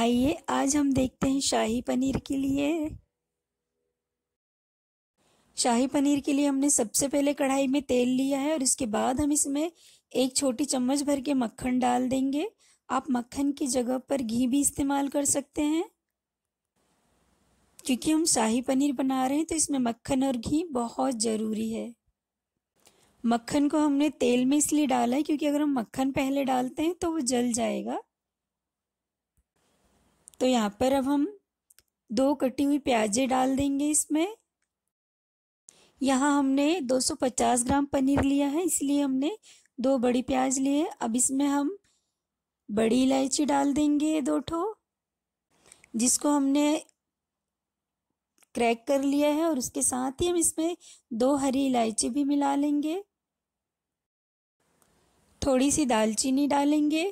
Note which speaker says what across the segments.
Speaker 1: आइए आज हम देखते हैं शाही पनीर के लिए शाही पनीर के लिए हमने सबसे पहले कढ़ाई में तेल लिया है और इसके बाद हम इसमें एक छोटी चम्मच भर के मक्खन डाल देंगे आप मक्खन की जगह पर घी भी इस्तेमाल कर सकते हैं क्योंकि हम शाही पनीर बना रहे हैं तो इसमें मक्खन और घी बहुत ज़रूरी है मक्खन को हमने तेल में इसलिए डाला है क्योंकि अगर हम मक्खन पहले डालते हैं तो वो जल जाएगा तो यहाँ पर अब हम दो कटी हुई प्याजे डाल देंगे इसमें यहाँ हमने 250 ग्राम पनीर लिया है इसलिए हमने दो बड़ी प्याज लिए अब इसमें हम बड़ी इलायची डाल देंगे दो ठो जिसको हमने क्रैक कर लिया है और उसके साथ ही हम इसमें दो हरी इलायची भी मिला लेंगे थोड़ी सी दालचीनी डालेंगे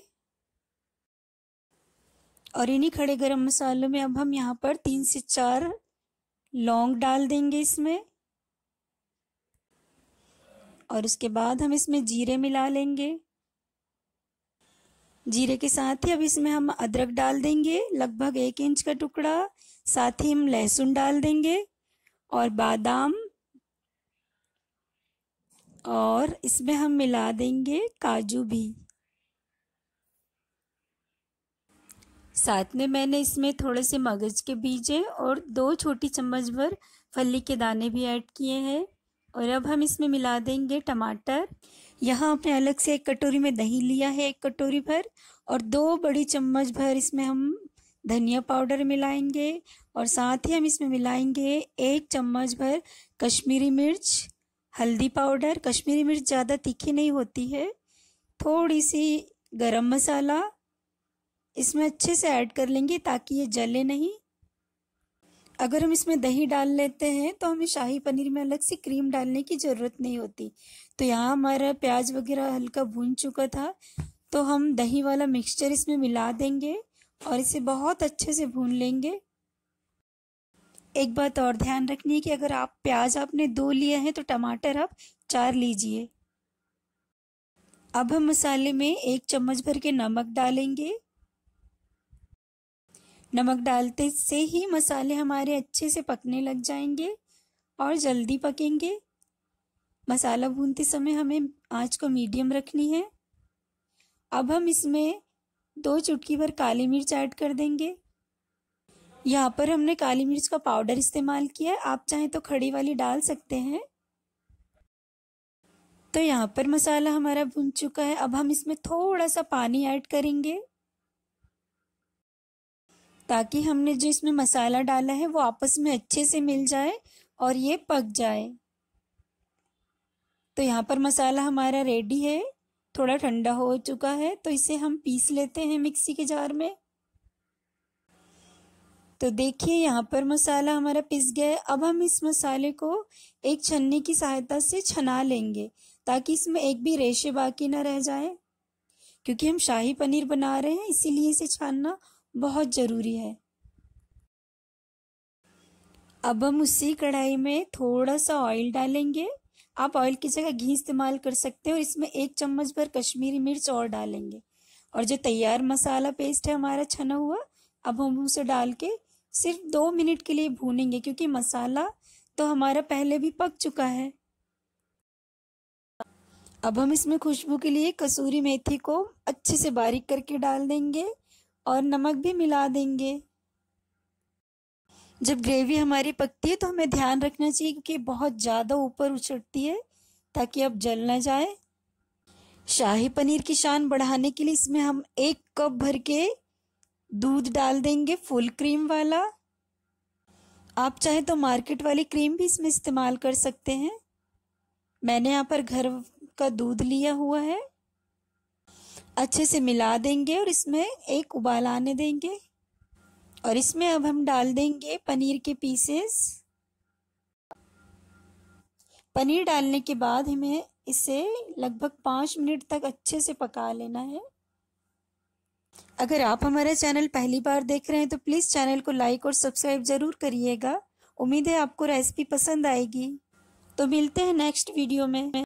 Speaker 1: और इन्हीं खड़े गरम मसालों में अब हम यहाँ पर तीन से चार लौंग डाल देंगे इसमें और उसके बाद हम इसमें जीरे मिला लेंगे जीरे के साथ ही अब इसमें हम अदरक डाल देंगे लगभग एक इंच का टुकड़ा साथ ही हम लहसुन डाल देंगे और बादाम और इसमें हम मिला देंगे काजू भी साथ में मैंने इसमें थोड़े से मगज के बीज और दो छोटी चम्मच भर फली के दाने भी ऐड किए हैं और अब हम इसमें मिला देंगे टमाटर यहाँ आपने अलग से एक कटोरी में दही लिया है एक कटोरी भर और दो बड़ी चम्मच भर इसमें हम धनिया पाउडर मिलाएंगे और साथ ही हम इसमें मिलाएंगे एक चम्मच भर कश्मीरी मिर्च हल्दी पाउडर कश्मीरी मिर्च ज़्यादा तीखी नहीं होती है थोड़ी सी गरम मसाला इसमें अच्छे से ऐड कर लेंगे ताकि ये जले नहीं अगर हम इसमें दही डाल लेते हैं तो हमें शाही पनीर में अलग से क्रीम डालने की ज़रूरत नहीं होती तो यहाँ हमारा प्याज वगैरह हल्का भून चुका था तो हम दही वाला मिक्सचर इसमें मिला देंगे और इसे बहुत अच्छे से भून लेंगे एक बात और ध्यान रखनी है कि अगर आप प्याज आपने दो लिए हैं तो टमाटर आप चार लीजिए अब हम मसाले में एक चम्मच भर के नमक डालेंगे नमक डालते से ही मसाले हमारे अच्छे से पकने लग जाएंगे और जल्दी पकेंगे मसाला भूनते समय हमें आँच को मीडियम रखनी है अब हम इसमें दो चुटकी भर काली मिर्च ऐड कर देंगे यहाँ पर हमने काली मिर्च का पाउडर इस्तेमाल किया है आप चाहें तो खड़ी वाली डाल सकते हैं तो यहाँ पर मसाला हमारा भुन चुका है अब हम इसमें थोड़ा सा पानी ऐड करेंगे ताकि हमने जो इसमें मसाला डाला है वो आपस में अच्छे से मिल जाए और ये पक जाए तो यहाँ पर मसाला हमारा रेडी है थोड़ा ठंडा हो चुका है तो इसे हम पीस लेते हैं मिक्सी के जार में तो देखिए यहाँ पर मसाला हमारा पिस गया है अब हम इस मसाले को एक छन्नी की सहायता से छना लेंगे ताकि इसमें एक भी रेशे बाकी ना रह जाए क्योंकि हम शाही पनीर बना रहे हैं इसीलिए इसे छानना बहुत ज़रूरी है अब हम उसी कढ़ाई में थोड़ा सा ऑयल डालेंगे आप ऑयल की जगह घी इस्तेमाल कर सकते हो इसमें एक चम्मच भर कश्मीरी मिर्च और डालेंगे और जो तैयार मसाला पेस्ट है हमारा छना हुआ अब हम उसे डाल के सिर्फ दो मिनट के लिए भूनेंगे क्योंकि मसाला तो हमारा पहले भी पक चुका है अब हम इसमें खुशबू के लिए कसूरी मेथी को अच्छे से बारीक करके डाल देंगे और नमक भी मिला देंगे जब ग्रेवी हमारी पकती है तो हमें ध्यान रखना चाहिए क्योंकि बहुत ज़्यादा ऊपर उछटती है ताकि अब जल ना जाए शाही पनीर की शान बढ़ाने के लिए इसमें हम एक कप भर के दूध डाल देंगे फुल क्रीम वाला आप चाहे तो मार्केट वाली क्रीम भी इसमें इस्तेमाल कर सकते हैं मैंने यहाँ पर घर का दूध लिया हुआ है अच्छे से मिला देंगे और इसमें एक उबाल आने देंगे और इसमें अब हम डाल देंगे पनीर के पीसेस पनीर डालने के बाद हमें इसे लगभग पाँच मिनट तक अच्छे से पका लेना है अगर आप हमारा चैनल पहली बार देख रहे हैं तो प्लीज़ चैनल को लाइक और सब्सक्राइब ज़रूर करिएगा उम्मीद है आपको रेसिपी पसंद आएगी तो मिलते हैं नेक्स्ट वीडियो में